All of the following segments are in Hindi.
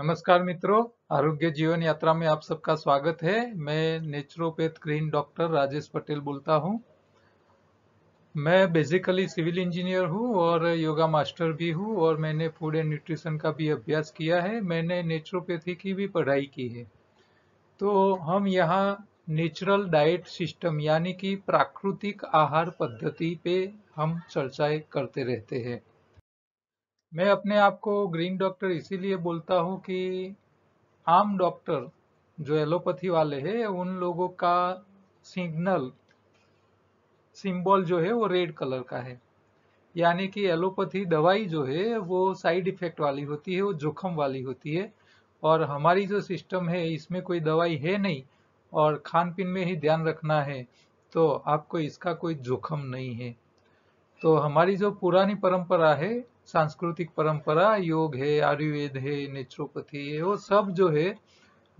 नमस्कार मित्रों आरोग्य जीवन यात्रा में आप सबका स्वागत है मैं naturopath green doctor Rajesh Patel बोलता हूँ मैं बेसिकली सिविल इंजीनियर हूँ और योगा मास्टर भी हूँ और मैंने फूड एंड न्यूट्रिशन का भी अभ्यास किया है मैंने नेचुरोपैथी की भी पढ़ाई की है तो हम यहाँ नेचुरल डाइट सिस्टम यानी कि प्राकृतिक आहार पद्धति पे हम चर्चाएं करते रहते हैं मैं अपने आप को ग्रीन डॉक्टर इसीलिए बोलता हूँ कि आम डॉक्टर जो एलोपैथी वाले हैं उन लोगों का सिग्नल सिंबल जो है वो रेड कलर का है यानी कि एलोपैथी दवाई जो है वो साइड इफेक्ट वाली होती है वो जोखम वाली होती है और हमारी जो सिस्टम है इसमें कोई दवाई है नहीं और खान पीन में ही ध्यान रखना है तो आपको इसका कोई जोखम नहीं है तो हमारी जो पुरानी परंपरा है सांस्कृतिक परंपरा योग है आयुर्वेद है नेचुरोपैथी है वो सब जो है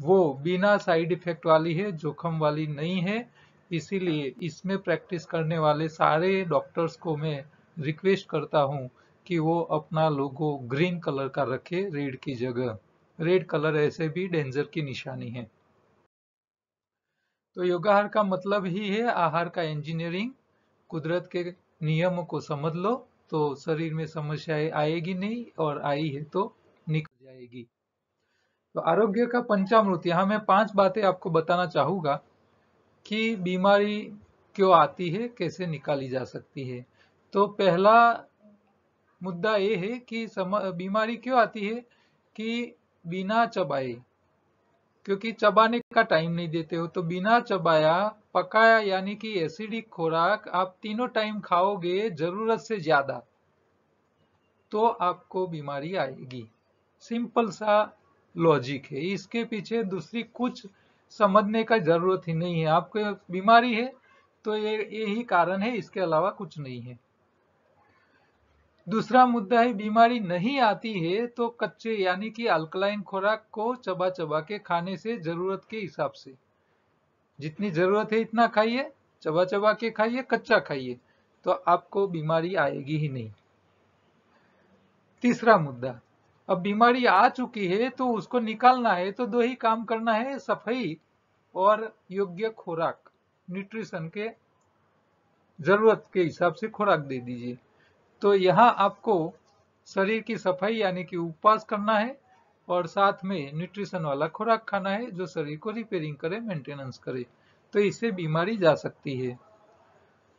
वो बिना साइड इफेक्ट वाली है जोखम वाली नहीं है इसीलिए इसमें प्रैक्टिस करने वाले सारे डॉक्टर्स को मैं रिक्वेस्ट करता हूँ कि वो अपना लोगो ग्रीन कलर का रखे रेड की जगह रेड कलर ऐसे भी डेंजर की निशानी है तो योगाहार का मतलब ही है आहार का इंजीनियरिंग कुदरत के नियमों को समझ लो तो शरीर में समस्याएं आएगी नहीं और आई है तो निकल जाएगी तो आरोग्य का पंचामृत यहाँ मैं पांच बातें आपको बताना चाहूंगा कि बीमारी क्यों आती है कैसे निकाली जा सकती है तो पहला मुद्दा ये है कि बीमारी क्यों आती है कि बिना चबाए क्योंकि चबाने का टाइम नहीं देते हो तो बिना चबाया पकाया यानी कि एसिडिक खुराक आप तीनों टाइम खाओगे जरूरत से ज्यादा तो आपको बीमारी आएगी सिंपल सा लॉजिक है इसके पीछे दूसरी कुछ समझने का जरूरत ही नहीं है आपको बीमारी है तो ये यही कारण है इसके अलावा कुछ नहीं है दूसरा मुद्दा है बीमारी नहीं आती है तो कच्चे यानी कि अल्कलाइन खुराक को चबा चबा के खाने से जरूरत के हिसाब से जितनी जरूरत है इतना खाइए चबा चबा के खाइए कच्चा खाइए तो आपको बीमारी आएगी ही नहीं तीसरा मुद्दा अब बीमारी आ चुकी है तो उसको निकालना है तो दो ही काम करना है सफाई और योग्य खुराक न्यूट्रिशन के जरूरत के हिसाब से खुराक दे दीजिए तो यहाँ आपको शरीर की सफाई यानी कि उपवास करना है और साथ में न्यूट्रिशन वाला खुराक खाना है जो शरीर को रिपेयरिंग करे मेंटेनेंस करे तो इससे बीमारी जा सकती है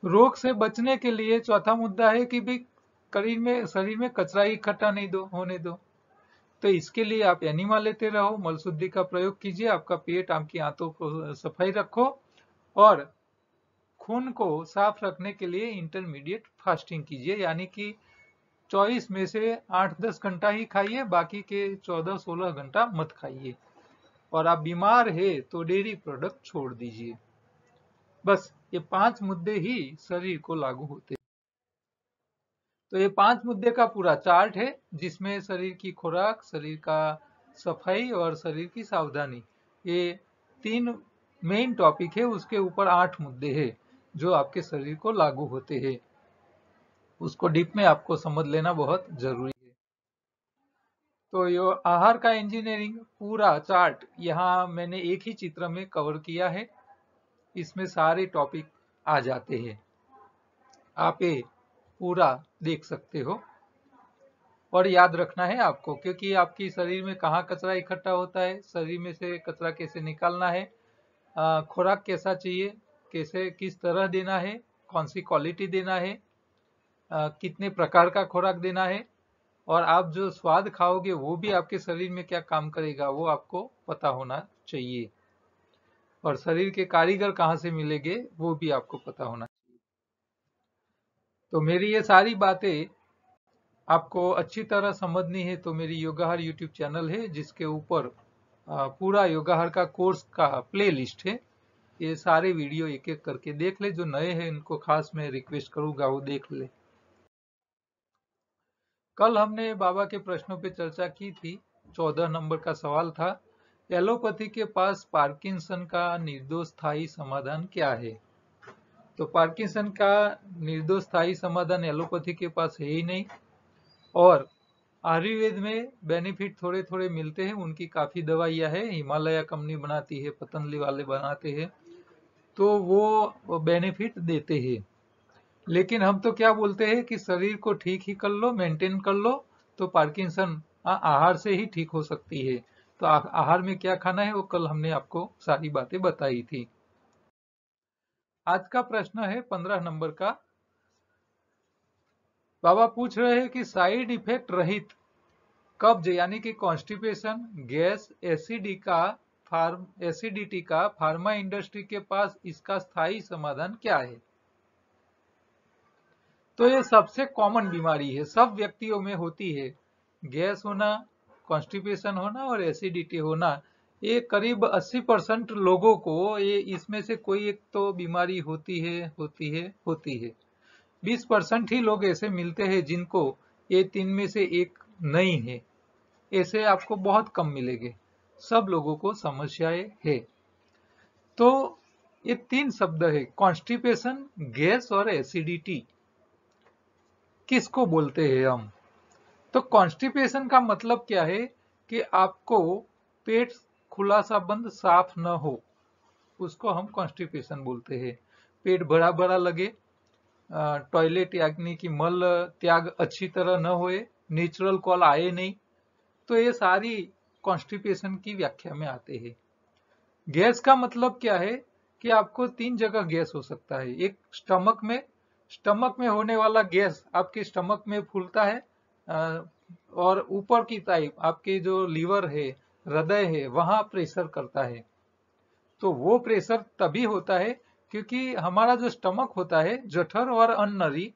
रोग से बचने के लिए चौथा मुद्दा है कि भी शरीर में शरीर में कचरा इकट्ठा नहीं दो होने दो तो इसके लिए आप एनिमा लेते रहो मलशुद्धि का प्रयोग कीजिए आपका पेट आपकी आंतों को सफाई रखो और खून को साफ रखने के लिए इंटरमीडिएट फास्टिंग कीजिए यानी कि 24 में से आठ दस घंटा ही खाइए बाकी के चौदह सोलह घंटा मत खाइए और आप बीमार है तो डेयरी प्रोडक्ट छोड़ दीजिए बस ये पांच मुद्दे ही शरीर को लागू होते तो ये पांच मुद्दे का पूरा चार्ट है जिसमें शरीर की खुराक शरीर का सफाई और शरीर की सावधानी ये तीन मेन टॉपिक है उसके ऊपर आठ मुद्दे हैं जो आपके शरीर को लागू होते हैं उसको डीप में आपको समझ लेना बहुत जरूरी है तो यो आहार का इंजीनियरिंग पूरा चार्ट यहाँ मैंने एक ही चित्र में कवर किया है इसमें सारे टॉपिक आ जाते हैं आप ये पूरा देख सकते हो और याद रखना है आपको क्योंकि आपके शरीर में कहाँ कचरा इकट्ठा होता है शरीर में से कचरा कैसे निकालना है खुराक कैसा चाहिए कैसे किस तरह देना है कौन सी क्वालिटी देना है आ, कितने प्रकार का खुराक देना है और आप जो स्वाद खाओगे वो भी आपके शरीर में क्या काम करेगा वो आपको पता होना चाहिए और शरीर के कारीगर कहाँ से मिलेंगे वो भी आपको पता होना चाहिए तो मेरी ये सारी बातें आपको अच्छी तरह समझनी है तो मेरी योगाहार यूट्यूब चैनल है जिसके ऊपर पूरा योगाहार का कोर्स का प्ले लिस्ट है ये सारे वीडियो एक एक करके देख ले जो नए हैं इनको खास मैं रिक्वेस्ट करूंगा वो देख ले कल हमने बाबा के प्रश्नों पे चर्चा की थी चौदह नंबर का सवाल था एलोपैथी के पास पार्किंसन का निर्दोष स्थायी समाधान क्या है तो पार्किंसन का निर्दोष स्थायी समाधान एलोपैथी के पास है ही नहीं और आयुर्वेद में बेनिफिट थोड़े थोड़े मिलते हैं उनकी काफी दवाइयां है हिमालय कंपनी बनाती है पतंजलि वाले बनाते हैं तो वो बेनिफिट देते हैं लेकिन हम तो क्या बोलते हैं कि शरीर को ठीक ही कर लो मेंटेन कर लो तो पार्किंसन आहार से ही ठीक हो सकती है तो आहार में क्या खाना है वो कल हमने आपको सारी बातें बताई थी आज का प्रश्न है पंद्रह नंबर का बाबा पूछ रहे हैं कि साइड इफेक्ट रहित कब्ज यानी कि कॉन्स्टिपेशन गैस एसिडी का फार्म एसिडिटी का फार्मा इंडस्ट्री के पास इसका स्थायी समाधान क्या है तो ये सबसे कॉमन बीमारी है सब व्यक्तियों में होती है गैस होना कॉन्स्टिपेशन होना और एसिडिटी होना ये करीब 80 परसेंट लोगों को ये इसमें से कोई एक तो बीमारी होती है होती है होती है 20 परसेंट ही लोग ऐसे मिलते हैं जिनको ये तीन में से एक नहीं है ऐसे आपको बहुत कम मिलेगा सब लोगों को समस्याएं है तो ये तीन शब्द है कॉन्स्टिपेशन गैस और एसिडिटी किसको बोलते हैं हम तो कॉन्स्टिपेशन का मतलब क्या है कि आपको पेट खुला सा बंद साफ न हो उसको हम कॉन्स्टिपेशन बोलते हैं पेट बड़ा बड़ा लगे टॉयलेट यानी कि मल त्याग अच्छी तरह न होए नेचुरल कॉल आए नहीं तो ये सारी कॉन्स्टिपेशन की व्याख्या में आते हैं गैस का मतलब क्या है कि आपको तीन जगह गैस हो सकता है एक स्टमक में स्टमक में होने वाला गैस आपके स्टमक में फूलता है और ऊपर की टाइप आपके जो लीवर है हृदय है वहां प्रेशर करता है तो वो प्रेशर तभी होता है क्योंकि हमारा जो स्टमक होता है जठर और अन्नरी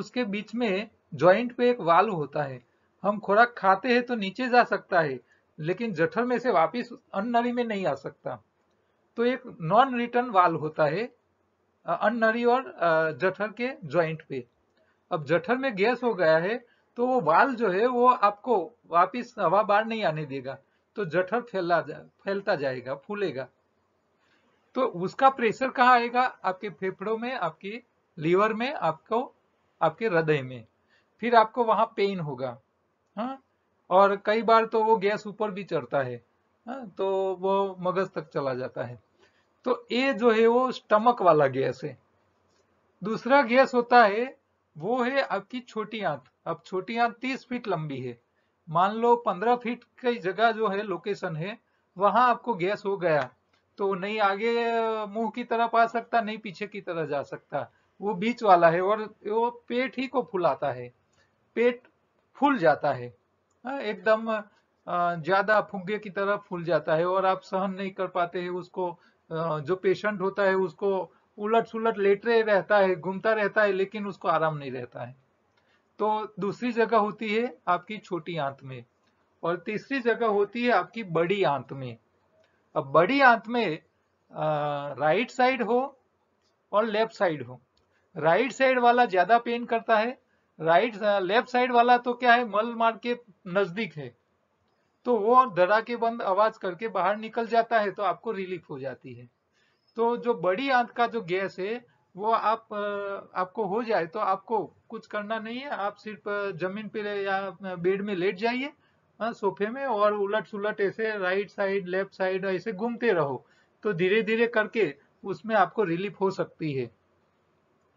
उसके बीच में ज्वाइंट पे एक वाल होता है हम खुराक खाते हैं तो नीचे जा सकता है लेकिन जठर में से वापस अन्नरी में नहीं आ सकता तो एक नॉन रिटर्न वाल होता है अन्नरी और जठर के ज्वाइंट पे अब जठर में गैस हो गया है तो वो वाल जो है वो आपको वापिस हवा बाहर नहीं आने देगा तो जठर फैला जा, फैलता जाएगा फूलेगा तो उसका प्रेशर कहाँ आएगा आपके फेफड़ों में आपके लीवर में आपको आपके हृदय में फिर आपको वहां पेन होगा हाँ और कई बार तो वो गैस ऊपर भी चढ़ता है हाँ, तो वो मगज तक चला जाता है तो ए जो है वो स्टमक वाला गैस है दूसरा गैस होता है वो है आपकी छोटी आंत अब छोटी आंत 30 फीट लंबी है मान लो 15 फीट की जगह जो है लोकेशन है वहां आपको गैस हो गया तो नहीं आगे मुंह की तरफ आ सकता नहीं पीछे की तरह जा सकता वो बीच वाला है और वो पेट ही को फुलाता है पेट फूल जाता है हाँ, एकदम ज्यादा फुगे की तरह फूल जाता है और आप सहन नहीं कर पाते हैं उसको जो पेशेंट होता है उसको उलट सुलट रहे रहता है घूमता रहता है लेकिन उसको आराम नहीं रहता है तो दूसरी जगह होती है आपकी छोटी आंत में और तीसरी जगह होती है आपकी बड़ी आंत में अब बड़ी आंत में राइट साइड हो और लेफ्ट साइड हो राइट साइड वाला ज्यादा पेन करता है राइट लेफ्ट साइड वाला तो क्या है मल मार्ग के नजदीक है तो वो के बंद आवाज करके बाहर निकल जाता है तो आपको रिलीफ हो जाती है तो जो बड़ी आंत का जो गैस है वो आप आपको हो जाए तो आपको कुछ करना नहीं है आप सिर्फ जमीन पे या बेड में लेट जाइए सोफे में और उलट सुलट ऐसे राइट साइड लेफ्ट साइड ऐसे घूमते रहो तो धीरे धीरे करके उसमें आपको रिलीफ हो सकती है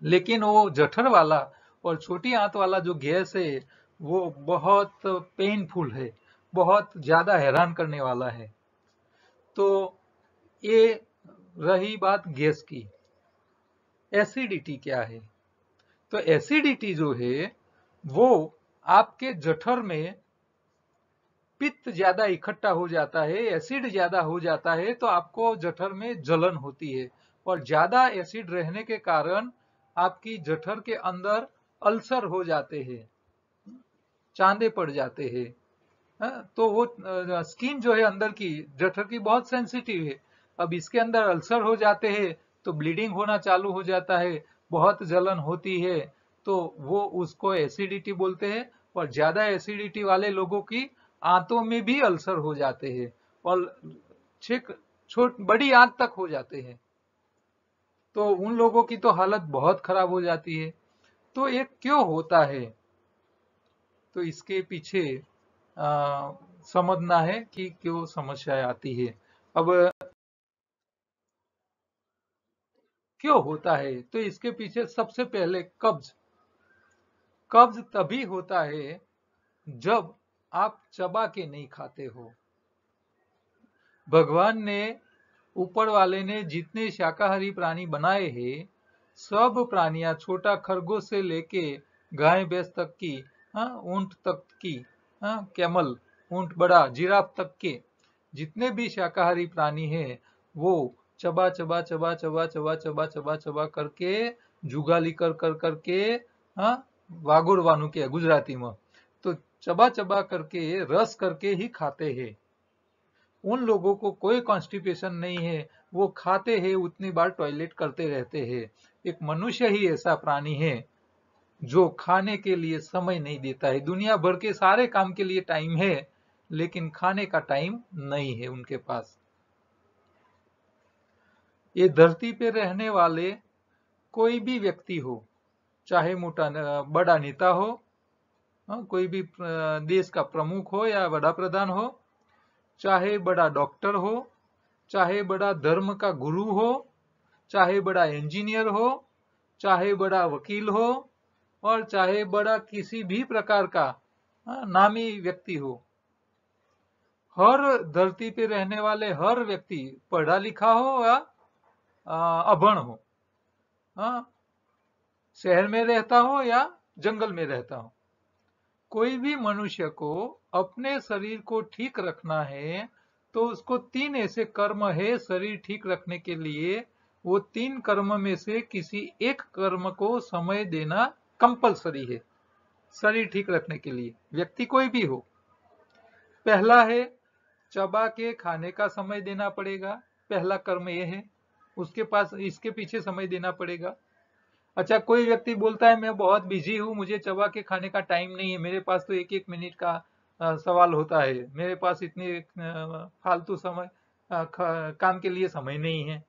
लेकिन वो जठर वाला और छोटी आंत वाला जो गैस है वो बहुत पेनफुल है बहुत ज़्यादा हैरान करने वाला है तो ये रही बात गैस की एसिडिटी क्या है तो एसिडिटी जो है वो आपके जठर में पित्त ज्यादा इकट्ठा हो जाता है एसिड ज्यादा हो जाता है तो आपको जठर में जलन होती है और ज्यादा एसिड रहने के कारण आपकी जठर के अंदर अल्सर हो जाते हैं चांदे पड़ जाते हैं हाँ, तो वो स्किन जो है अंदर की जठर की बहुत सेंसिटिव है अब इसके अंदर अल्सर हो जाते हैं तो ब्लीडिंग होना चालू हो जाता है बहुत जलन होती है तो वो उसको एसिडिटी बोलते हैं और ज्यादा एसिडिटी वाले लोगों की आंतों में भी अल्सर हो जाते हैं और छिक छोट बड़ी आंत तक हो जाते हैं तो उन लोगों की तो हालत बहुत खराब हो जाती है तो ये क्यों होता है तो इसके पीछे आ, समझना है कि क्यों समस्या आती है अब क्यों होता है तो इसके पीछे सबसे पहले कब्ज कब्ज तभी होता है जब आप चबा के नहीं खाते हो भगवान ने ऊपर वाले ने जितने शाकाहारी प्राणी बनाए हैं सब प्राणियां छोटा खरगोश से लेके गाय भैंस तक की हाँ, ऊंट तक की हाँ कैमल ऊंट बड़ा जिराफ तक के जितने भी शाकाहारी प्राणी हैं वो चबा चबा चबा चबा चबा चबा चबा चबा करके जुगाली कर कर करके हाँ वानु के गुजराती में तो चबा चबा करके रस करके ही खाते हैं उन लोगों को कोई कॉन्स्टिपेशन नहीं है वो खाते हैं उतनी बार टॉयलेट करते रहते हैं एक मनुष्य ही ऐसा प्राणी है जो खाने के लिए समय नहीं देता है दुनिया भर के सारे काम के लिए टाइम है लेकिन खाने का टाइम नहीं है उनके पास ये धरती पे रहने वाले कोई भी व्यक्ति हो चाहे मोटा बड़ा नेता हो हाँ, कोई भी देश का प्रमुख हो या बड़ा प्रधान हो चाहे बड़ा डॉक्टर हो चाहे बड़ा धर्म का गुरु हो चाहे बड़ा इंजीनियर हो चाहे बड़ा वकील हो और चाहे बड़ा किसी भी प्रकार का हाँ, नामी व्यक्ति हो हर धरती पे रहने वाले हर व्यक्ति पढ़ा लिखा हो या अभण हो हाँ, शहर में रहता हो या जंगल में रहता हो कोई भी मनुष्य को अपने शरीर को ठीक रखना है तो उसको तीन ऐसे कर्म है शरीर ठीक रखने के लिए वो तीन कर्म में से किसी एक कर्म को समय देना कंपलसरी है शरीर ठीक रखने के लिए व्यक्ति कोई भी हो पहला है चबा के खाने का समय देना पड़ेगा पहला कर्म यह है उसके पास इसके पीछे समय देना पड़ेगा अच्छा कोई व्यक्ति बोलता है मैं बहुत बिजी हूँ मुझे चबा के खाने का टाइम नहीं है मेरे पास तो एक एक मिनट का सवाल होता है मेरे पास इतनी फालतू समय काम के लिए समय नहीं है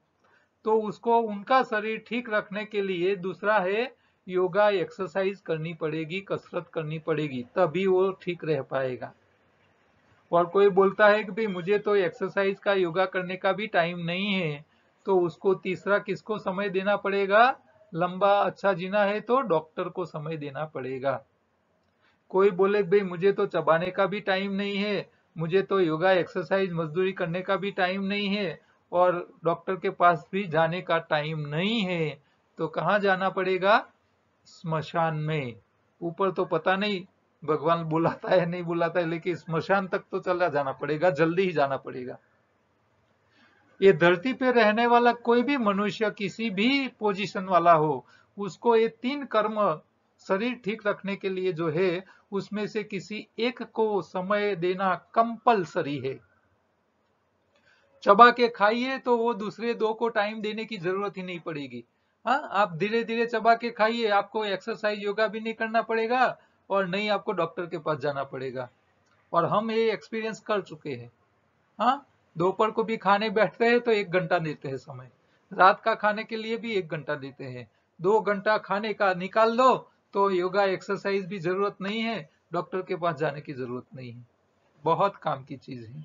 तो उसको उनका शरीर ठीक रखने के लिए दूसरा है योगा एक्सरसाइज करनी पड़ेगी कसरत करनी पड़ेगी तभी वो ठीक रह पाएगा और कोई बोलता है कि भाई मुझे तो एक्सरसाइज का योगा करने का भी टाइम नहीं है तो उसको तीसरा किसको समय देना पड़ेगा लंबा अच्छा जीना है तो डॉक्टर को समय देना पड़ेगा कोई बोले भाई मुझे तो चबाने का भी टाइम नहीं है मुझे तो योगा एक्सरसाइज मजदूरी करने का भी टाइम नहीं है और डॉक्टर के पास भी जाने का टाइम नहीं है तो कहाँ जाना पड़ेगा स्मशान में ऊपर तो पता नहीं भगवान बुलाता है नहीं बुलाता है लेकिन स्मशान तक तो चला जाना पड़ेगा जल्दी ही जाना पड़ेगा ये धरती पे रहने वाला कोई भी मनुष्य किसी भी पोजीशन वाला हो उसको ये तीन कर्म शरीर ठीक रखने के लिए जो है उसमें से किसी एक को समय देना कंपलसरी है चबा के खाइए तो वो दूसरे दो को टाइम देने की जरूरत ही नहीं पड़ेगी हाँ आप धीरे धीरे चबा के खाइए आपको एक्सरसाइज योगा भी नहीं करना पड़ेगा और नहीं आपको डॉक्टर के पास जाना पड़ेगा और हम ये एक्सपीरियंस कर चुके हैं हाँ दोपहर को भी खाने बैठते हैं तो एक घंटा देते हैं समय रात का खाने के लिए भी एक घंटा देते हैं दो घंटा खाने का निकाल दो तो योगा एक्सरसाइज भी जरूरत नहीं है डॉक्टर के पास जाने की जरूरत नहीं है बहुत काम की चीज है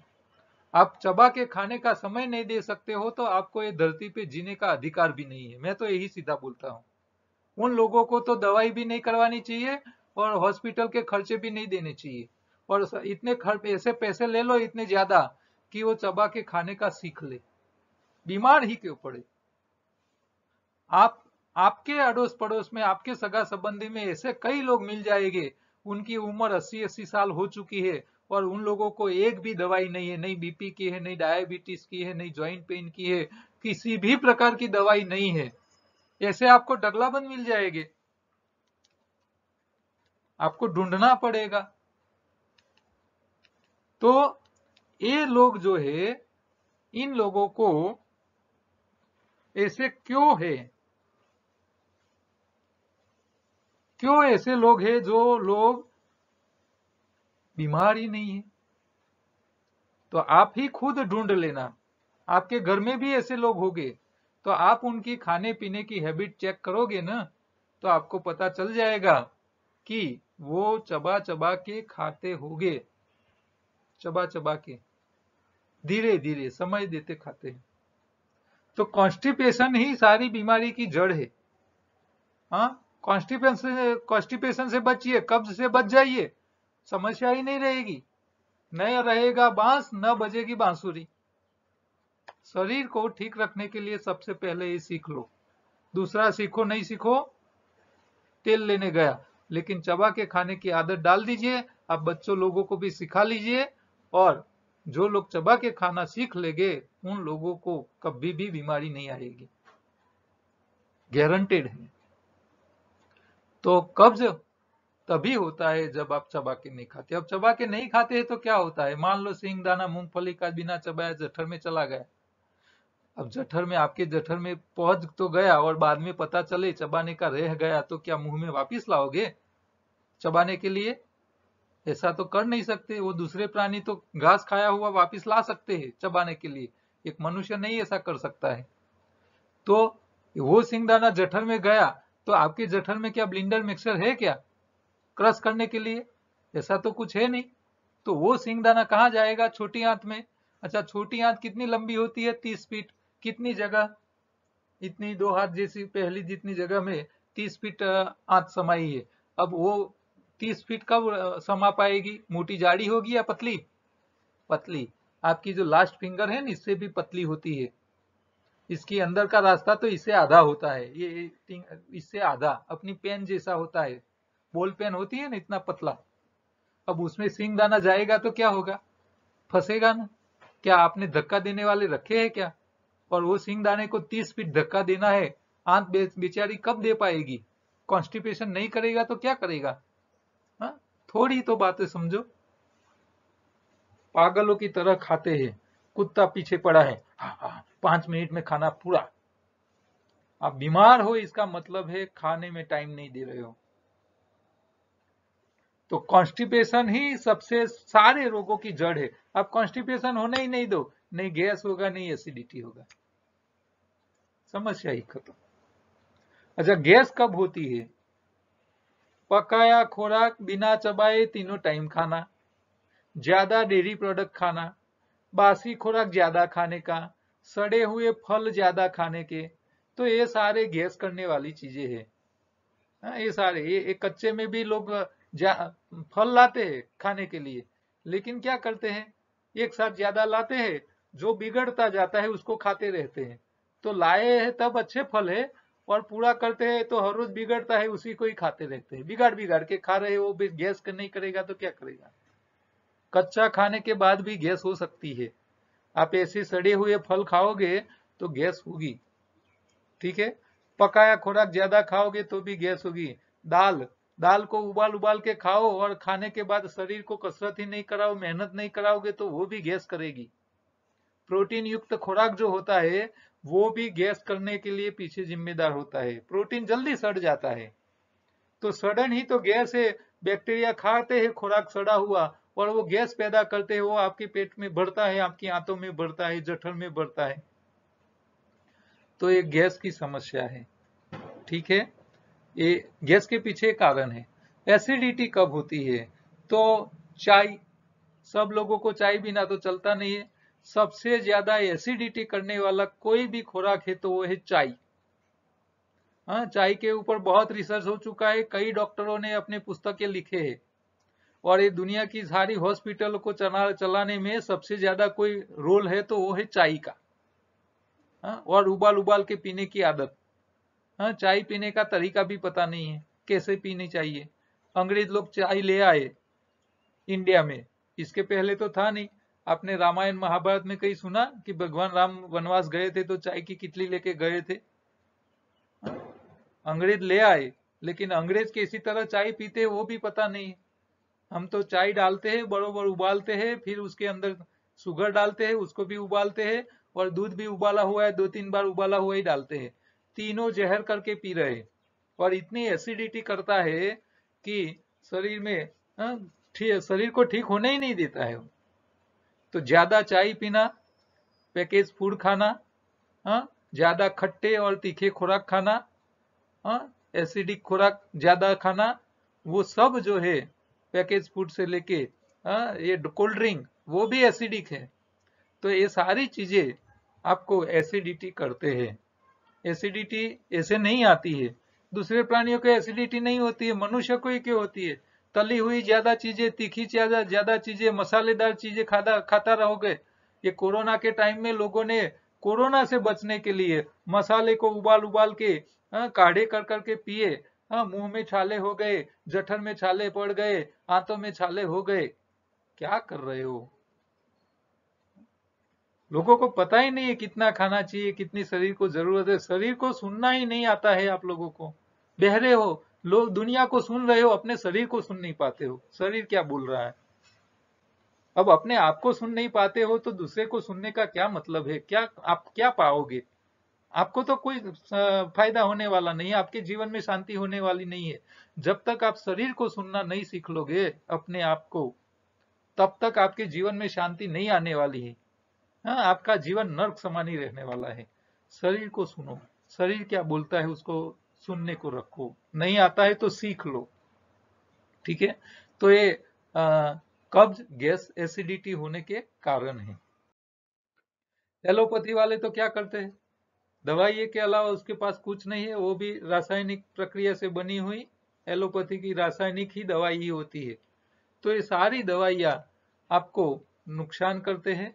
आप चबा के खाने का समय नहीं दे सकते हो तो आपको ये धरती पे जीने का अधिकार भी नहीं है मैं तो यही सीधा बोलता हूँ उन लोगों को तो दवाई भी नहीं करवानी चाहिए और हॉस्पिटल के खर्चे भी नहीं देने चाहिए और इतने खर्च ऐसे पैसे ले लो इतने ज्यादा कि वो चबा के खाने का सीख ले बीमार ही क्यों पड़े आप आपके अड़ोस पड़ोस में आपके सगा संबंधी में ऐसे कई लोग मिल जाएंगे उनकी उम्र 80-80 साल हो चुकी है और उन लोगों को एक भी दवाई नहीं है नहीं बीपी की है नहीं डायबिटीज की है नहीं ज्वाइंट पेन की है किसी भी प्रकार की दवाई नहीं है ऐसे आपको डगलाबंद मिल जाएंगे आपको ढूंढना पड़ेगा तो ये लोग जो है इन लोगों को ऐसे क्यों है क्यों ऐसे लोग हैं जो लोग बीमार ही नहीं है तो आप ही खुद ढूंढ लेना आपके घर में भी ऐसे लोग होंगे तो आप उनकी खाने पीने की हैबिट चेक करोगे ना तो आपको पता चल जाएगा कि वो चबा चबा के खाते होंगे चबा चबा के धीरे धीरे समय देते खाते हैं तो कॉन्स्टिपेशन ही सारी बीमारी की जड़ है हाँ कॉन्स्टिपेशन से कॉन्स्टिपेशन से बचिए कब्ज से बच जाइए समस्या ही नहीं रहेगी न रहेगा बांस न बजेगी बांसुरी शरीर को ठीक रखने के लिए सबसे पहले ये सीख लो दूसरा सीखो नहीं सीखो तेल लेने गया लेकिन चबा के खाने की आदत डाल दीजिए आप बच्चों लोगों को भी सिखा लीजिए और जो लोग चबा के खाना सीख लेंगे उन लोगों को कभी भी बीमारी नहीं आएगी गारंटेड है तो कब्ज तभी होता है जब आप चबा के नहीं खाते अब चबा के नहीं खाते है तो क्या होता है मान लो सिंह दाना मूंगफली का बिना चबाया जठर में चला गया अब जठर में आपके जठर में पहुंच तो गया और बाद में पता चले चबाने का रह गया तो क्या मुंह में वापिस लाओगे चबाने के लिए ऐसा तो कर नहीं सकते वो दूसरे प्राणी तो घास खाया हुआ वापिस ला सकते हैं चबाने के लिए एक मनुष्य नहीं ऐसा कर सकता है तो वो सिंह दाना जठर में गया तो आपके जठर में क्या ब्लिंडर मिक्सर है क्या क्रश करने के लिए ऐसा तो कुछ है नहीं तो वो सिंगदाना कहा जाएगा छोटी आंत में अच्छा छोटी आंत कितनी लंबी होती है तीस फीट कितनी जगह इतनी दो हाथ जैसी पहली जितनी जगह में तीस फीट आंत समाई है अब वो तीस फीट कब समा पाएगी मोटी जाड़ी होगी या पतली पतली आपकी जो लास्ट फिंगर है ना इससे भी पतली होती है इसकी अंदर का रास्ता तो इससे आधा होता है ये इससे आधा अपनी पेन जैसा होता है बॉल पेन होती है ना इतना पतला अब उसमें सिंग दाना जाएगा तो क्या होगा फंसेगा ना क्या आपने धक्का देने वाले रखे हैं क्या और वो सिंग दाने को तीस फीट धक्का देना है आंत बेचारी कब दे पाएगी कॉन्स्टिपेशन नहीं करेगा तो क्या करेगा हा? थोड़ी तो बातें समझो पागलों की तरह खाते हैं कुत्ता पीछे पड़ा है हा, हा, पांच मिनट में खाना पूरा आप बीमार हो इसका मतलब है खाने में टाइम नहीं दे रहे हो तो कॉन्स्टिपेशन ही सबसे सारे रोगों की जड़ है आप कॉन्स्टिपेशन होना ही नहीं दो नहीं गैस होगा नहीं एसिडिटी होगा समस्या ही खत्म अच्छा गैस कब होती है पकाया खोराक बिना चबाए तीनों टाइम खाना ज्यादा डेयरी प्रोडक्ट खाना बासी खोराक ज्यादा खाने का सड़े हुए फल ज्यादा खाने के तो ये सारे गैस करने वाली चीजें है हाँ, ये सारे ये, ये कच्चे में भी लोग फल लाते हैं खाने के लिए लेकिन क्या करते हैं एक साथ ज्यादा लाते हैं जो बिगड़ता जाता है उसको खाते रहते हैं तो लाए हैं तब अच्छे फल है और पूरा करते हैं तो हर रोज बिगड़ता है उसी को ही खाते रहते हैं बिगाड़ बिगाड़ के खा रहे वो भी गैस नहीं करेगा तो क्या करेगा कच्चा खाने के बाद भी गैस हो सकती है आप ऐसे सड़े हुए फल खाओगे तो गैस होगी ठीक है पकाया खोराक ज्यादा खाओगे तो भी गैस होगी दाल दाल को उबाल उबाल के खाओ और खाने के बाद शरीर को कसरत ही नहीं कराओ मेहनत नहीं कराओगे तो वो भी गैस करेगी प्रोटीन युक्त खुराक जो होता है वो भी गैस करने के लिए पीछे जिम्मेदार होता है प्रोटीन जल्दी सड़ जाता है तो सड़न ही तो गैस है बैक्टीरिया खाते हैं खुराक सड़ा हुआ और वो गैस पैदा करते वो आपके पेट में बढ़ता है आपकी आंतों में बढ़ता है जठर में बढ़ता है तो ये गैस की समस्या है ठीक है ये गैस के पीछे कारण है एसिडिटी कब होती है तो चाय सब लोगों को चाय बिना तो चलता नहीं है सबसे ज्यादा एसिडिटी करने वाला कोई भी खुराक है तो वो है चाय हाँ चाय के ऊपर बहुत रिसर्च हो चुका है कई डॉक्टरों ने अपने पुस्तकें लिखे हैं और ये दुनिया की सारी हॉस्पिटल को चला चलाने में सबसे ज्यादा कोई रोल है तो वो है चाय का हा? और उबाल उबाल के पीने की आदत हाँ चाय पीने का तरीका भी पता नहीं है कैसे पीनी चाहिए अंग्रेज लोग चाय ले आए इंडिया में इसके पहले तो था नहीं आपने रामायण महाभारत में कहीं सुना कि भगवान राम वनवास गए थे तो चाय की कितली लेके गए थे हाँ, अंग्रेज ले आए लेकिन अंग्रेज कैसी तरह चाय पीते वो भी पता नहीं हम तो चाय डालते हैं बरोबर उबालते हैं फिर उसके अंदर शुगर डालते हैं उसको भी उबालते हैं और दूध भी उबाला हुआ है दो तीन बार उबाला हुआ ही डालते हैं तीनों जहर करके पी रहे और इतनी एसिडिटी करता है कि शरीर में हाँ, शरीर को ठीक होने ही नहीं देता है तो ज्यादा चाय पीना पैकेज फूड खाना हाँ, ज्यादा खट्टे और तीखे खुराक खाना एसिडिक हाँ, खुराक ज्यादा खाना वो सब जो है पैकेज फूड से लेके हाँ, ये कोल्ड ड्रिंक वो भी एसिडिक है तो ये सारी चीजें आपको एसिडिटी करते हैं एसिडिटी ऐसे नहीं आती है दूसरे प्राणियों को एसिडिटी नहीं होती है मनुष्य को ही क्यों होती है तली हुई ज्यादा चीजें तीखी ज्यादा ज्यादा चीजें मसालेदार चीजें खाता खाता रहोगे ये कोरोना के टाइम में लोगों ने कोरोना से बचने के लिए मसाले को उबाल उबाल के हाँ, काढ़े कर करके पिए हाँ मुंह में छाले हो गए जठर में छाले पड़ गए आंतों में छाले हो गए क्या कर रहे हो लोगों को पता ही नहीं है कितना खाना चाहिए कितनी शरीर को जरूरत है शरीर को सुनना ही नहीं आता है आप लोगों को बहरे हो लोग दुनिया को सुन रहे हो अपने शरीर को सुन नहीं पाते हो शरीर क्या बोल रहा है अब अपने आप को सुन नहीं पाते हो तो दूसरे को सुनने का क्या मतलब है क्या आप क्या पाओगे आपको तो कोई फायदा होने वाला नहीं है आपके जीवन में शांति होने वाली नहीं है जब तक आप शरीर को सुनना नहीं सीख लोगे अपने आप को तब तक आपके जीवन में शांति नहीं आने वाली है हाँ आपका जीवन नर्क समान ही रहने वाला है शरीर को सुनो शरीर क्या बोलता है उसको सुनने को रखो नहीं आता है तो सीख लो ठीक है तो ये कब्ज गैस एसिडिटी होने के कारण है एलोपैथी वाले तो क्या करते हैं दवाई के अलावा उसके पास कुछ नहीं है वो भी रासायनिक प्रक्रिया से बनी हुई एलोपैथी की रासायनिक ही दवाई ही होती है तो ये सारी दवाइयाँ आपको नुकसान करते हैं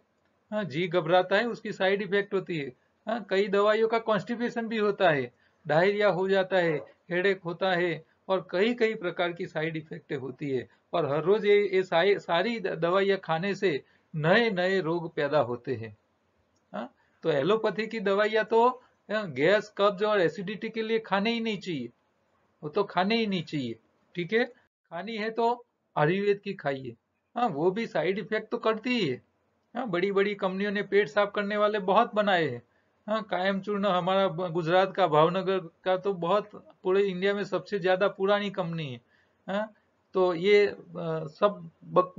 हाँ जी घबराता है उसकी साइड इफेक्ट होती है हाँ कई दवाइयों का कॉन्स्टिपेशन भी होता है डायरिया हो जाता है हेडेक होता है और कई कई प्रकार की साइड इफेक्ट होती है और हर रोज ये, ये सारी दवाइयाँ खाने से नए नए रोग पैदा होते हैं तो एलोपैथी की दवाइयाँ तो हाँ, गैस कब्ज और एसिडिटी के लिए खाने ही नहीं चाहिए वो तो खाने ही नहीं चाहिए ठीक है खानी है तो आयुर्वेद की खाइए हाँ वो भी साइड इफेक्ट तो करती है हाँ बड़ी बड़ी कंपनियों ने पेट साफ करने वाले बहुत बनाए हैं हाँ कायम चूर्ण हमारा गुजरात का भावनगर का तो बहुत पूरे इंडिया में सबसे ज्यादा पुरानी कंपनी है हाँ तो ये आ, सब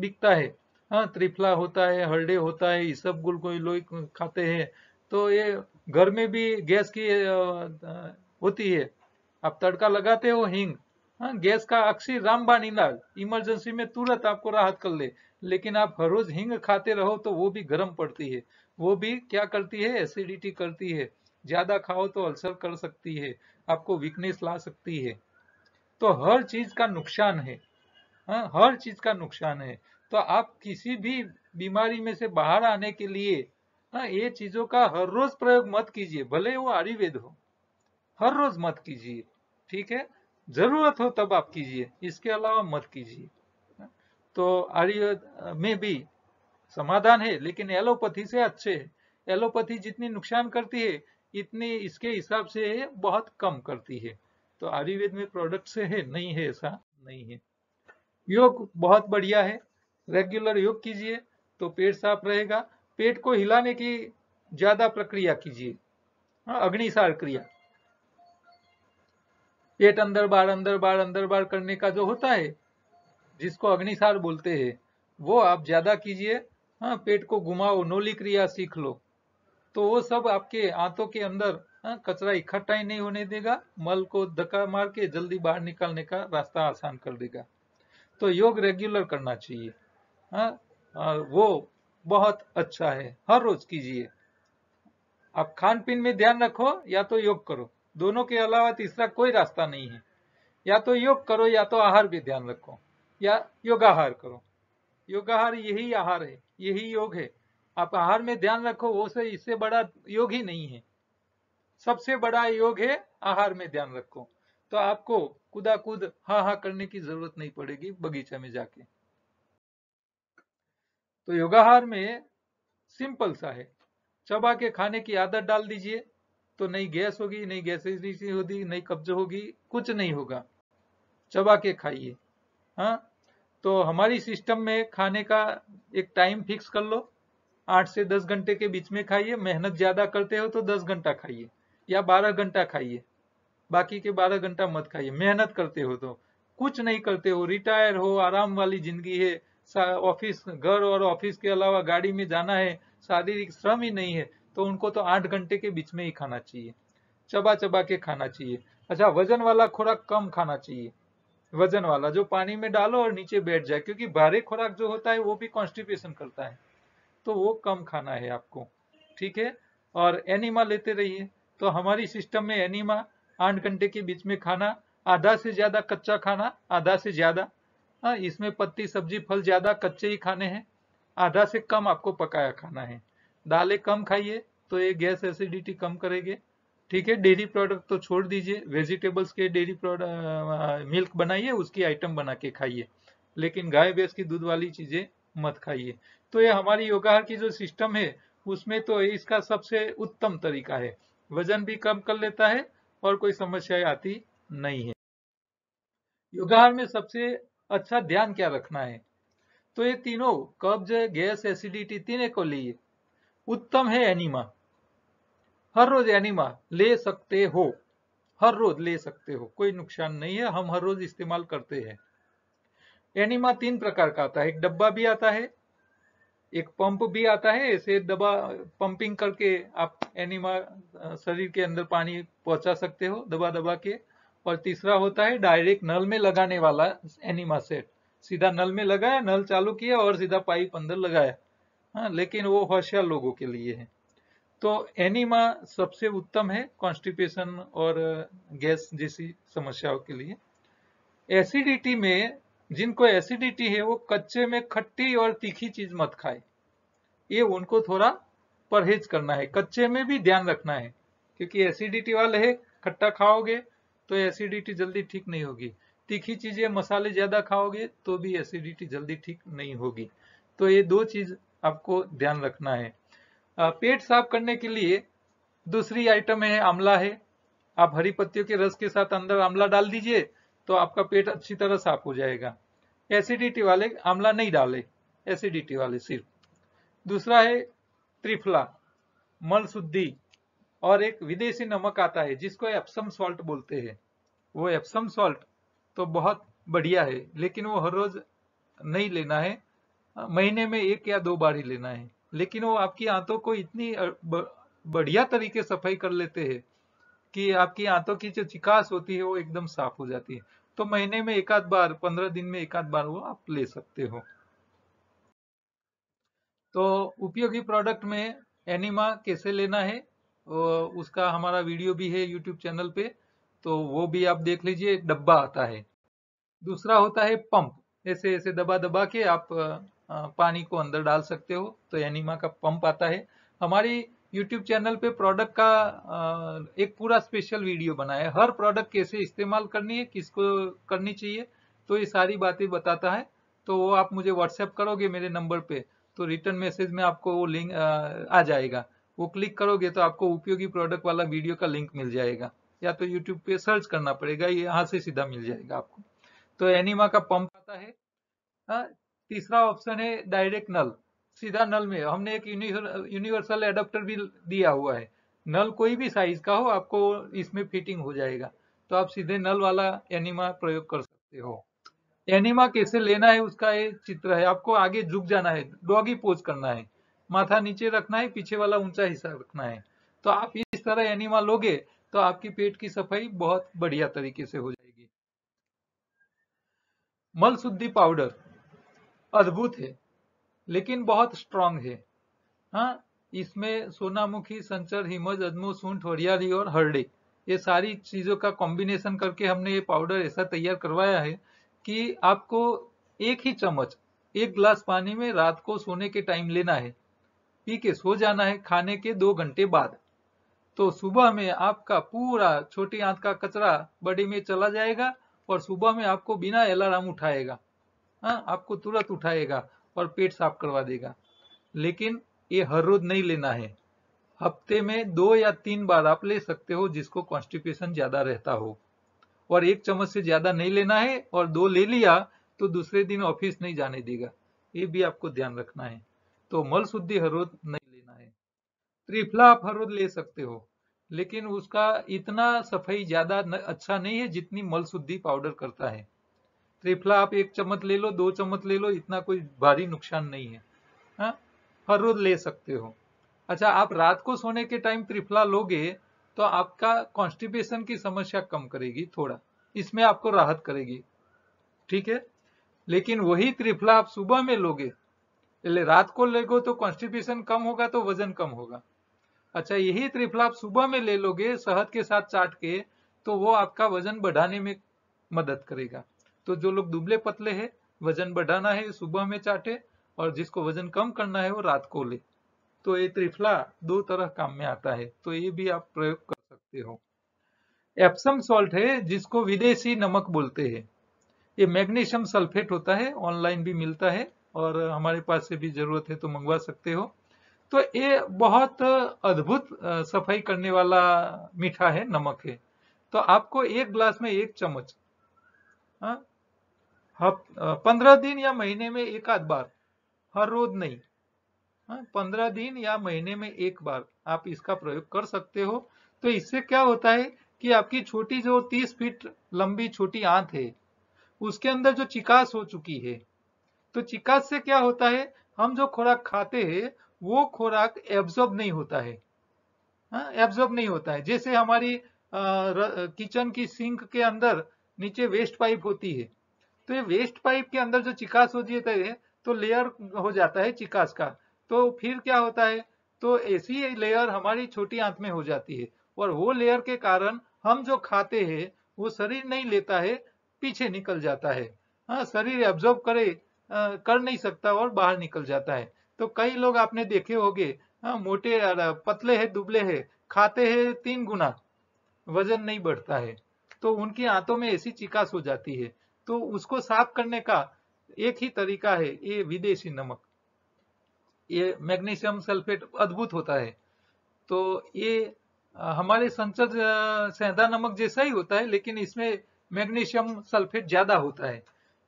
बिकता है हाँ त्रिफला होता है हरडे होता है गुल कोई लोग खाते हैं तो ये घर में भी गैस की होती है आप तड़का लगाते हो हिंग हाँ गैस का अक्सी रामबाण इलाज इमरजेंसी में तुरंत आपको राहत कर ले लेकिन आप हर रोज हिंग खाते रहो तो वो भी गर्म पड़ती है वो भी क्या करती है एसिडिटी करती है ज्यादा खाओ तो अल्सर कर सकती है आपको वीकनेस ला सकती है तो हर चीज का नुकसान है हाँ हर चीज का नुकसान है तो आप किसी भी बीमारी में से बाहर आने के लिए हाँ ये चीजों का हर रोज प्रयोग मत कीजिए भले वो आयुर्वेद हो हर रोज मत कीजिए ठीक है जरूरत हो तब आप कीजिए इसके अलावा मत कीजिए तो आयुर्वेद में भी समाधान है लेकिन एलोपैथी से अच्छे है एलोपैथी जितनी नुकसान करती है इतनी इसके हिसाब से बहुत कम करती है तो आयुर्वेद में प्रोडक्ट से है नहीं है ऐसा नहीं है योग बहुत बढ़िया है रेगुलर योग कीजिए तो पेट साफ रहेगा पेट को हिलाने की ज्यादा प्रक्रिया कीजिए हाँ, अग्निशार क्रिया पेट अंदर बार अंदर बार अंदर बार करने का जो होता है जिसको अग्निशार बोलते हैं वो आप ज्यादा कीजिए हाँ पेट को घुमाओ नोली क्रिया सीख लो तो वो सब आपके आंतों के अंदर हाँ, कचरा इकट्ठा ही नहीं होने देगा मल को धक्का मार के जल्दी बाहर निकालने का रास्ता आसान कर देगा तो योग रेगुलर करना चाहिए हाँ वो बहुत अच्छा है हर रोज कीजिए आप खान पीन में ध्यान रखो या तो योग करो दोनों के अलावा तीसरा कोई रास्ता नहीं है या तो योग करो या तो आहार भी ध्यान रखो या योगाहार करो योगाहार यही आहार है यही योग है आप आहार में ध्यान रखो वो से इससे बड़ा योग ही नहीं है सबसे बड़ा योग है आहार में ध्यान रखो तो आपको कुदा कुद हा हा करने की जरूरत नहीं पड़ेगी बगीचा में जाके तो योगाहार में सिंपल सा है चबा के खाने की आदत डाल दीजिए तो नहीं गैस होगी नहीं गैस होगी नई कब्ज होगी कुछ नहीं होगा चबा के खाइए हाँ तो हमारी सिस्टम में खाने का एक टाइम फिक्स कर लो आठ से दस घंटे के बीच में खाइए मेहनत ज्यादा करते हो तो दस घंटा खाइए या बारह घंटा खाइए बाकी के बारह घंटा मत खाइए मेहनत करते हो तो कुछ नहीं करते हो रिटायर हो आराम वाली जिंदगी है ऑफिस घर और ऑफिस के अलावा गाड़ी में जाना है शारीरिक श्रम ही नहीं है तो उनको तो आठ घंटे के बीच में ही खाना चाहिए चबा चबा के खाना चाहिए अच्छा वजन वाला खुराक कम खाना चाहिए वजन वाला जो पानी में डालो और नीचे बैठ जाए क्योंकि भारी खुराक जो होता है वो भी कॉन्स्टिपेशन करता है तो वो कम खाना है आपको ठीक है और एनिमा लेते रहिए तो हमारी सिस्टम में एनिमा आठ घंटे के बीच में खाना आधा से ज्यादा कच्चा खाना आधा से ज्यादा हाँ इसमें पत्ती सब्जी फल ज्यादा कच्चे ही खाने हैं आधा से कम आपको पकाया खाना है दालें कम खाइए तो ये गैस एसिडिटी कम करेंगे ठीक है डेयरी प्रोडक्ट तो छोड़ दीजिए वेजिटेबल्स के डेयरी प्रोडक्ट मिल्क बनाइए उसकी आइटम बना के खाइए लेकिन गाय भैंस की दूध वाली चीजें मत खाइए तो ये हमारी योगाहार की जो सिस्टम है उसमें तो इसका सबसे उत्तम तरीका है वजन भी कम कर लेता है और कोई समस्याएं आती नहीं है योगाहार में सबसे अच्छा ध्यान क्या रखना है तो ये तीनों कब्ज गैस एसिडिटी तीनों को लिए उत्तम है एनिमा हर रोज एनिमा ले सकते हो हर रोज ले सकते हो कोई नुकसान नहीं है हम हर रोज इस्तेमाल करते हैं एनिमा तीन प्रकार का आता है एक डब्बा भी आता है एक पंप भी आता है ऐसे दबा पंपिंग करके आप एनिमा शरीर के अंदर पानी पहुंचा सकते हो दबा दबा के और तीसरा होता है डायरेक्ट नल में लगाने वाला एनिमा सेट सीधा नल में लगाया नल चालू किया और सीधा पाइप अंदर लगाया हाँ लेकिन वो होशियार लोगों के लिए है तो एनिमा सबसे उत्तम है कॉन्स्टिपेशन और गैस जैसी समस्याओं के लिए एसिडिटी में जिनको एसिडिटी है वो कच्चे में खट्टी और तीखी चीज मत खाए ये उनको थोड़ा परहेज करना है कच्चे में भी ध्यान रखना है क्योंकि एसिडिटी वाले है खट्टा खाओगे तो एसिडिटी जल्दी ठीक नहीं होगी तीखी चीजें मसाले ज्यादा खाओगे तो भी एसिडिटी जल्दी ठीक नहीं होगी तो ये दो चीज आपको ध्यान रखना है पेट साफ करने के लिए दूसरी आइटम है आमला है आप हरी पत्तियों के रस के साथ अंदर आंवला डाल दीजिए तो आपका पेट अच्छी तरह साफ हो जाएगा एसिडिटी वाले आंवला नहीं डाले एसिडिटी वाले सिर्फ दूसरा है त्रिफला मल शुद्धि और एक विदेशी नमक आता है जिसको एप्सम सॉल्ट बोलते हैं वो एप्सम सॉल्ट तो बहुत बढ़िया है लेकिन वो हर रोज नहीं लेना है महीने में एक या दो बार ही लेना है लेकिन वो आपकी आंतों को इतनी बढ़िया तरीके सफाई कर लेते हैं कि आपकी आंतों की जो चिकास होती है वो एकदम साफ हो जाती है तो महीने में एक आध बार पंद्रह दिन में एक आध बार वो आप ले सकते हो तो उपयोगी प्रोडक्ट में एनिमा कैसे लेना है उसका हमारा वीडियो भी है यूट्यूब चैनल पे तो वो भी आप देख लीजिए डब्बा आता है दूसरा होता है पंप ऐसे ऐसे दबा दबा के आप पानी को अंदर डाल सकते हो तो एनिमा का पंप आता है हमारी यूट्यूब चैनल पे प्रोडक्ट का एक पूरा स्पेशल वीडियो बनाया है हर प्रोडक्ट कैसे इस्तेमाल करनी है किसको करनी चाहिए तो ये सारी बातें बताता है तो वो आप मुझे व्हाट्सएप करोगे मेरे नंबर पे तो रिटर्न मैसेज में आपको वो लिंक आ जाएगा वो क्लिक करोगे तो आपको उपयोगी प्रोडक्ट वाला वीडियो का लिंक मिल जाएगा या तो यूट्यूब पे सर्च करना पड़ेगा यहाँ से सीधा मिल जाएगा आपको तो एनिमा का पंप आता है आ, तीसरा ऑप्शन है डायरेक्ट नल सीधा नल में हमने एक यूनिवर्सल एडोप्टर भी दिया हुआ है नल कोई भी साइज का हो आपको इसमें फिटिंग हो जाएगा तो आप सीधे नल वाला एनिमा प्रयोग कर सकते हो एनिमा कैसे लेना है उसका ये चित्र है आपको आगे झुक जाना है डॉगी पोज करना है माथा नीचे रखना है पीछे वाला ऊंचा हिस्सा रखना है तो आप इस तरह एनिमा लोगे तो आपकी पेट की सफाई बहुत बढ़िया तरीके से हो जाएगी मल शुद्धि पाउडर अद्भुत है लेकिन बहुत स्ट्रांग है हाँ इसमें सोनामुखी संचर हिमज अजमो सूंठ हरियाली और हरडे ये सारी चीजों का कॉम्बिनेशन करके हमने ये पाउडर ऐसा तैयार करवाया है कि आपको एक ही चम्मच एक ग्लास पानी में रात को सोने के टाइम लेना है पी के सो जाना है खाने के दो घंटे बाद तो सुबह में आपका पूरा छोटी आंत का कचरा बॉडी में चला जाएगा और सुबह में आपको बिना अलार्म उठाएगा हाँ आपको तुरंत उठाएगा और पेट साफ करवा देगा लेकिन ये हर रोज नहीं लेना है हफ्ते में दो या तीन बार आप ले सकते हो जिसको कॉन्स्टिपेशन ज्यादा रहता हो और एक चम्मच से ज्यादा नहीं लेना है और दो ले लिया तो दूसरे दिन ऑफिस नहीं जाने देगा ये भी आपको ध्यान रखना है तो मल शुद्धि हरोद नहीं लेना है त्रिफला आप हरोद ले सकते हो लेकिन उसका इतना सफाई ज्यादा अच्छा नहीं है जितनी मल शुद्धि पाउडर करता है त्रिफला आप एक चम्मच ले लो दो चम्मच ले लो इतना कोई भारी नुकसान नहीं है हा? हर रोज ले सकते हो अच्छा आप रात को सोने के टाइम त्रिफला लोगे तो आपका कॉन्स्टिपेशन की समस्या कम करेगी थोड़ा इसमें आपको राहत करेगी ठीक है लेकिन वही त्रिफला आप सुबह में लोगे એટલે रात को लेगो तो कॉन्स्टिपेशन कम होगा तो वजन कम होगा अच्छा यही त्रिफला आप सुबह में ले लोगे शहद के साथ चाट के तो वो आपका वजन बढ़ाने में मदद करेगा तो जो लोग दुबले पतले हैं वजन बढ़ाना है सुबह में चाटे और जिसको वजन कम करना है वो रात को ले तो ये त्रिफला दो तरह काम में आता है तो ये भी आप प्रयोग कर सकते हो एप्सम सॉल्ट है जिसको विदेशी नमक बोलते हैं ये मैग्नेशियम सल्फेट होता है ऑनलाइन भी मिलता है और हमारे पास से भी जरूरत है तो मंगवा सकते हो तो ये बहुत अद्भुत सफाई करने वाला मीठा है नमक है तो आपको एक ग्लास में एक चम्मच हाँ, पंद्रह दिन या महीने में एक आध बार हर रोज नहीं हाँ, पंद्रह दिन या महीने में एक बार आप इसका प्रयोग कर सकते हो तो इससे क्या होता है कि आपकी छोटी जो 30 फीट लंबी छोटी आंत है उसके अंदर जो चिकास हो चुकी है तो चिकास से क्या होता है हम जो खुराक खाते हैं वो खुराक एब्जॉर्ब नहीं होता है एब्जॉर्ब हाँ, नहीं होता है जैसे हमारी किचन की सिंक के अंदर नीचे वेस्ट पाइप होती है तो ये वेस्ट पाइप के अंदर जो चिकास हो जाता है तो लेयर हो जाता है चिकास का तो फिर क्या होता है तो ऐसी लेयर हमारी छोटी आंत में हो जाती है और वो लेयर के कारण हम जो खाते हैं वो शरीर नहीं लेता है पीछे निकल जाता है हाँ शरीर एब्जॉर्ब करे कर नहीं सकता और बाहर निकल जाता है तो कई लोग आपने देखे होंगे हाँ, मोटे पतले है दुबले है खाते हैं तीन गुना वजन नहीं बढ़ता है तो उनकी आंतों में ऐसी चिकास हो जाती है तो उसको साफ करने का एक ही तरीका है ये विदेशी नमक ये मैग्नीशियम सल्फेट अद्भुत होता है तो ये हमारे संसद सेंधा नमक जैसा ही होता है लेकिन इसमें मैग्नीशियम सल्फेट ज्यादा होता है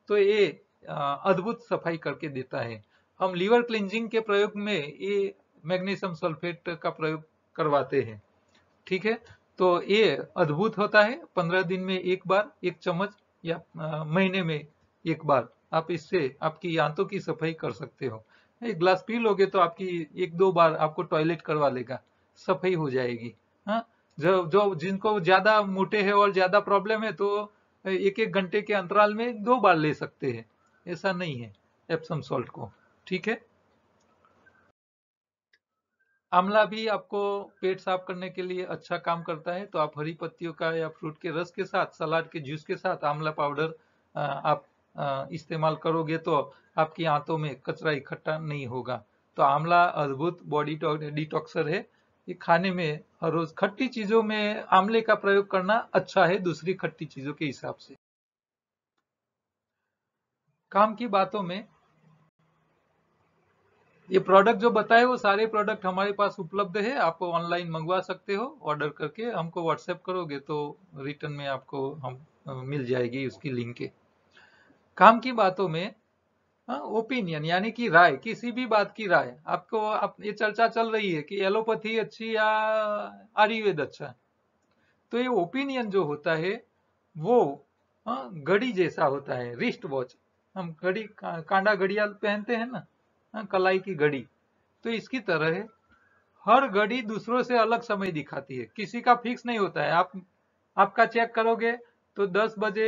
तो ये अद्भुत सफाई करके देता है हम लीवर क्लिनजिंग के प्रयोग में ये मैग्नीशियम सल्फेट का प्रयोग करवाते हैं ठीक है तो ये अद्भुत होता है पंद्रह दिन में एक बार एक चम्मच या महीने में एक बार आप इससे आपकी आंतों की सफाई कर सकते हो एक ग्लास पी लोगे तो आपकी एक दो बार आपको टॉयलेट करवा लेगा सफाई हो जाएगी हाँ जो जो जिनको ज्यादा मोटे है और ज्यादा प्रॉब्लम है तो एक एक घंटे के अंतराल में दो बार ले सकते हैं ऐसा नहीं है एप्सम सॉल्ट को ठीक है आंवला भी आपको पेट साफ करने के लिए अच्छा काम करता है तो आप हरी पत्तियों का या फ्रूट के रस के साथ सलाद के जूस के साथ आंवला पाउडर आप इस्तेमाल करोगे तो आपकी आंतों में कचरा इकट्ठा नहीं होगा तो आमला अद्भुत बॉडी डिटॉक्सर है ये खाने में हर रोज खट्टी चीजों में आमले का प्रयोग करना अच्छा है दूसरी खट्टी चीजों के हिसाब से काम की बातों में ये प्रोडक्ट जो बताए वो सारे प्रोडक्ट हमारे पास उपलब्ध है आप ऑनलाइन मंगवा सकते हो ऑर्डर करके हमको व्हाट्सएप करोगे तो रिटर्न में आपको हम मिल जाएगी उसकी लिंक काम की बातों में ओपिनियन यानी कि राय किसी भी बात की राय आपको आप ये चर्चा चल रही है कि एलोपैथी अच्छी या आयुर्वेद अच्छा तो ये ओपिनियन जो होता है वो घड़ी जैसा होता है रिस्ट वॉच हम घड़ी का, कांडा घड़ियाल पहनते हैं ना हाँ, कलाई की घड़ी तो इसकी तरह है हर घड़ी दूसरों से अलग समय दिखाती है किसी का फिक्स नहीं होता है आप आपका चेक करोगे तो 10 बजे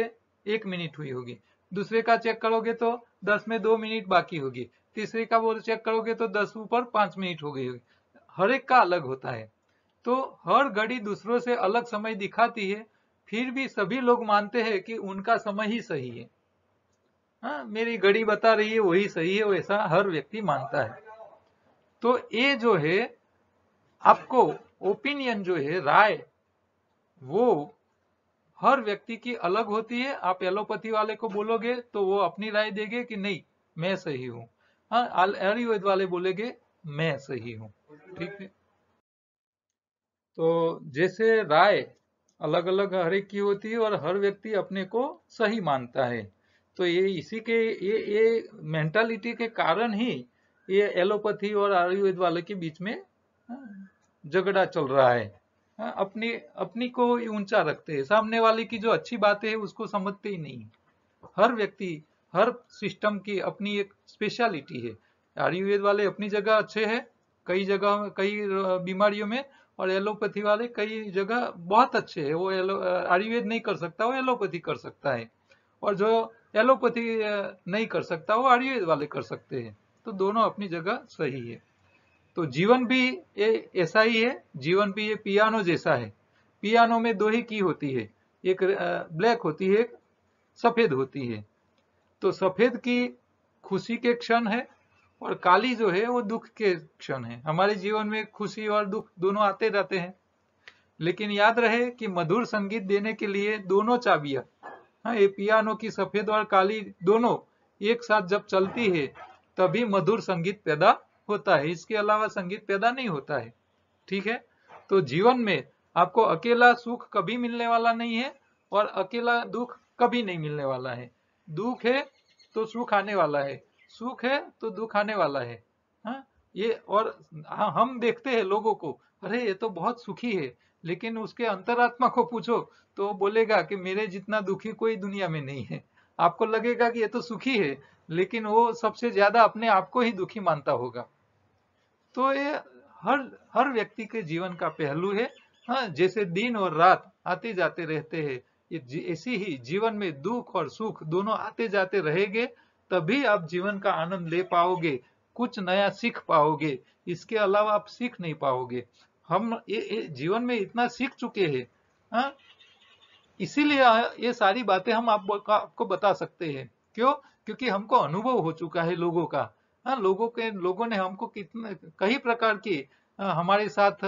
एक मिनट हुई होगी दूसरे का चेक करोगे तो 10 में दो मिनट बाकी होगी तीसरे का बोल चेक करोगे तो 10 ऊपर पांच मिनट हो गई होगी हर एक का अलग होता है तो हर घड़ी दूसरों से अलग समय दिखाती है फिर भी सभी लोग मानते हैं कि उनका समय ही सही है हाँ मेरी घड़ी बता रही है वही सही है वैसा हर व्यक्ति मानता है तो ये जो है आपको ओपिनियन जो है राय वो हर व्यक्ति की अलग होती है आप एलोपैथी वाले को बोलोगे तो वो अपनी राय देंगे कि नहीं मैं सही हूँ हाँ आयुर्वेद वाले बोलेंगे मैं सही हूँ ठीक है तो जैसे राय अलग अलग हर एक की होती है और हर व्यक्ति अपने को सही मानता है तो ये इसी के ये ये मेंटालिटी के कारण ही ये एलोपैथी और आयुर्वेद वाले के बीच में हाँ, झगड़ा चल रहा है हाँ, अपनी अपनी को ऊंचा रखते हैं सामने वाले की जो अच्छी बातें है उसको समझते ही नहीं हर व्यक्ति हर सिस्टम की अपनी एक स्पेशलिटी है आयुर्वेद वाले अपनी जगह अच्छे हैं कई जगह कई बीमारियों में और एलोपैथी वाले कई जगह बहुत अच्छे हैं वो आयुर्वेद नहीं कर सकता वो एलोपैथी कर सकता है और जो एलोपैथी नहीं कर सकता वो आयुर्वेद वाले कर सकते हैं तो दोनों अपनी जगह सही है तो जीवन भी ये ऐसा ही है जीवन भी ये पियानो जैसा है पियानो में दो ही की होती है एक ब्लैक होती है एक सफेद होती है तो सफेद की खुशी के क्षण है और काली जो है वो दुख के क्षण है हमारे जीवन में खुशी और दुख दोनों आते रहते हैं लेकिन याद रहे कि मधुर संगीत देने के लिए दोनों चाबियां हाँ ये पियानो की सफेद और काली दोनों एक साथ जब चलती है तभी मधुर संगीत पैदा होता है इसके अलावा संगीत पैदा नहीं होता है ठीक है तो जीवन में आपको अकेला सुख कभी मिलने वाला नहीं है और अकेला दुख कभी नहीं मिलने वाला है दुख है तो सुख आने वाला है सुख है तो दुख आने वाला है हाँ ये और हाँ, हम देखते हैं लोगों को अरे ये तो बहुत सुखी है लेकिन उसके अंतरात्मा को पूछो तो बोलेगा कि मेरे जितना दुखी कोई दुनिया में नहीं है आपको लगेगा कि ये तो सुखी है लेकिन वो सबसे ज्यादा अपने आप को ही दुखी मानता होगा तो ये हर हर व्यक्ति के जीवन का पहलू है हाँ जैसे दिन और रात आते जाते रहते हैं ऐसी ही जीवन में दुख और सुख दोनों आते जाते रहेंगे तभी आप जीवन का आनंद ले पाओगे कुछ नया सीख पाओगे इसके अलावा आप सीख नहीं पाओगे हम ये, ये जीवन में इतना सीख चुके हैं हाँ? इसीलिए ये सारी बातें हम आप, आपको बता सकते हैं क्यों क्योंकि हमको अनुभव हो चुका है लोगों का हाँ लोगों के लोगों ने हमको कितने कई प्रकार की हाँ, हमारे साथ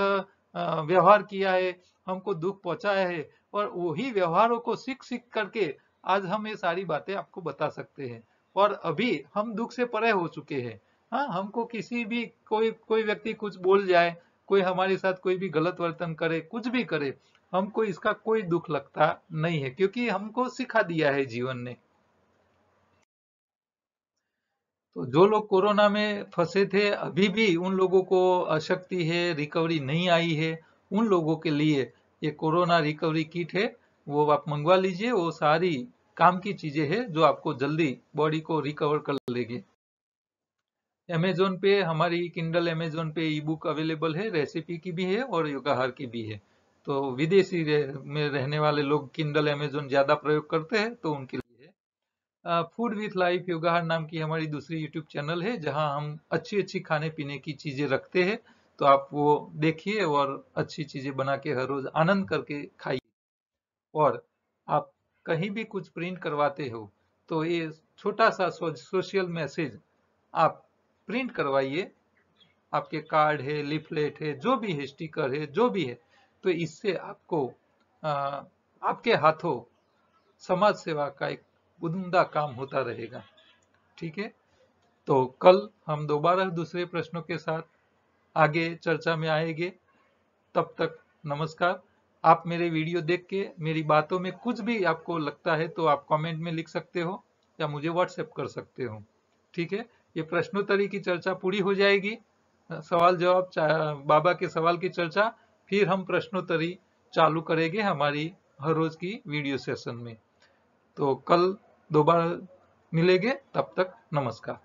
व्यवहार किया है हमको दुख पहुंचाया है और वही व्यवहारों को सीख सीख करके आज हम ये सारी बातें आपको बता सकते हैं और अभी हम दुख से परे हो चुके हैं हाँ हमको किसी भी कोई कोई व्यक्ति कुछ बोल जाए कोई हमारे साथ कोई भी गलत वर्तन करे कुछ भी करे हमको इसका कोई दुख लगता नहीं है क्योंकि हमको सिखा दिया है जीवन ने तो जो लोग कोरोना में फंसे थे अभी भी उन लोगों को अशक्ति है रिकवरी नहीं आई है उन लोगों के लिए ये कोरोना रिकवरी किट है वो आप मंगवा लीजिए वो सारी काम की चीजें है जो आपको जल्दी बॉडी को रिकवर कर लेगी अमेजोन पे हमारी किंडल अमेजोन पे ई बुक अवेलेबल है रेसिपी की भी है और योगाहार की भी है तो विदेशी में रहने वाले लोग किंडल अमेजोन ज़्यादा प्रयोग करते हैं तो उनके लिए है फूड विथ लाइफ योगाहार नाम की हमारी दूसरी यूट्यूब चैनल है जहां हम अच्छी अच्छी खाने पीने की चीज़ें रखते हैं तो आप वो देखिए और अच्छी चीज़ें बना के हर रोज़ आनंद करके खाइए और आप कहीं भी कुछ प्रिंट करवाते हो तो ये छोटा सा सोशल मैसेज आप प्रिंट करवाइए आपके कार्ड है लिफलेट है जो भी है स्टिकर है जो भी है तो इससे आपको आ, आपके हाथों समाज सेवा का एक उमदा काम होता रहेगा ठीक है तो कल हम दोबारा दूसरे प्रश्नों के साथ आगे चर्चा में आएंगे तब तक नमस्कार आप मेरे वीडियो देख के मेरी बातों में कुछ भी आपको लगता है तो आप कमेंट में लिख सकते हो या मुझे व्हाट्सएप कर सकते हो ठीक है ये प्रश्नोत्तरी की चर्चा पूरी हो जाएगी सवाल जवाब बाबा के सवाल की चर्चा फिर हम प्रश्नोत्तरी चालू करेंगे हमारी हर रोज की वीडियो सेशन में तो कल दोबारा मिलेंगे तब तक नमस्कार